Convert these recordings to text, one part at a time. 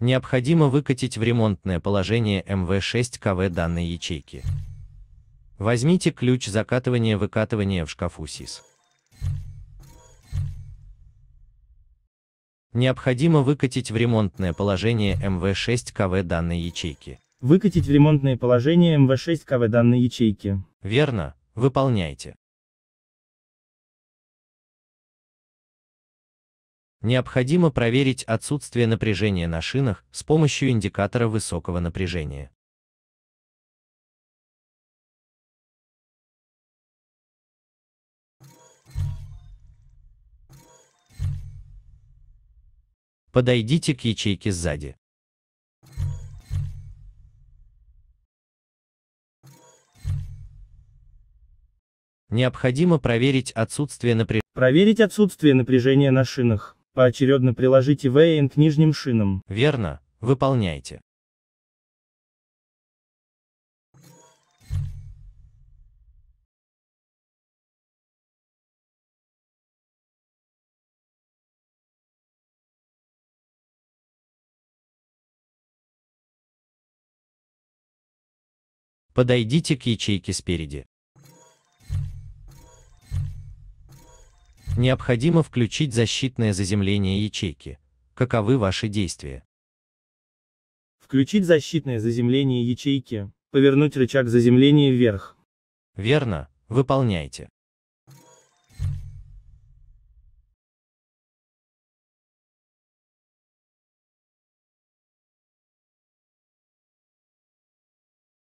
необходимо выкатить в ремонтное положение МВ6КВ данной ячейки. Возьмите ключ закатывания-выкатывания в шкафу СИС. Необходимо выкатить в ремонтное положение МВ6КВ данной ячейки. Выкатить в ремонтное положение МВ6КВ данной ячейки. Верно, выполняйте. Необходимо проверить отсутствие напряжения на шинах с помощью индикатора высокого напряжения. Подойдите к ячейке сзади. Необходимо проверить отсутствие напряжения. Проверить отсутствие напряжения на шинах. Поочередно приложите VN к нижним шинам. Верно, выполняйте. Подойдите к ячейке спереди. необходимо включить защитное заземление ячейки. Каковы ваши действия? Включить защитное заземление ячейки, повернуть рычаг заземления вверх. Верно, выполняйте.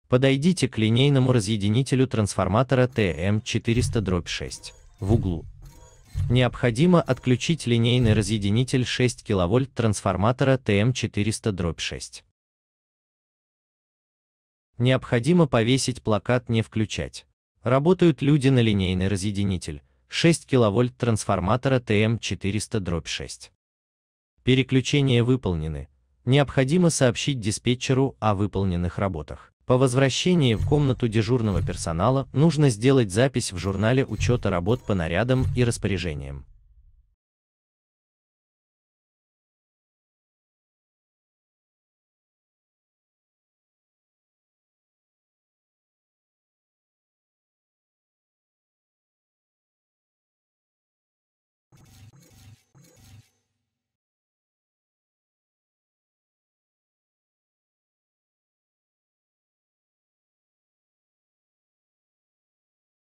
Подойдите к линейному разъединителю трансформатора TM400-6 в углу необходимо отключить линейный разъединитель 6 кВт трансформатора ТМ400-6. Необходимо повесить плакат «Не включать». Работают люди на линейный разъединитель 6 кВт трансформатора ТМ400-6. Переключения выполнены. Необходимо сообщить диспетчеру о выполненных работах. По возвращении в комнату дежурного персонала нужно сделать запись в журнале учета работ по нарядам и распоряжениям.